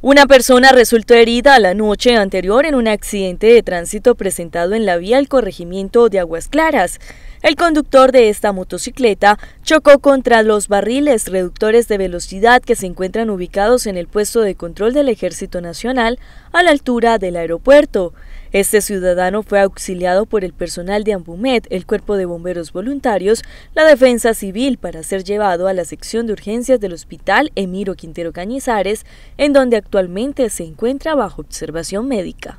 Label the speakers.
Speaker 1: Una persona resultó herida la noche anterior en un accidente de tránsito presentado en la vía del corregimiento de Aguas Claras. El conductor de esta motocicleta chocó contra los barriles reductores de velocidad que se encuentran ubicados en el puesto de control del Ejército Nacional a la altura del aeropuerto. Este ciudadano fue auxiliado por el personal de Ambumet, el cuerpo de bomberos voluntarios, la defensa civil para ser llevado a la sección de urgencias del hospital Emiro Quintero Cañizares, en donde actualmente se encuentra bajo observación médica.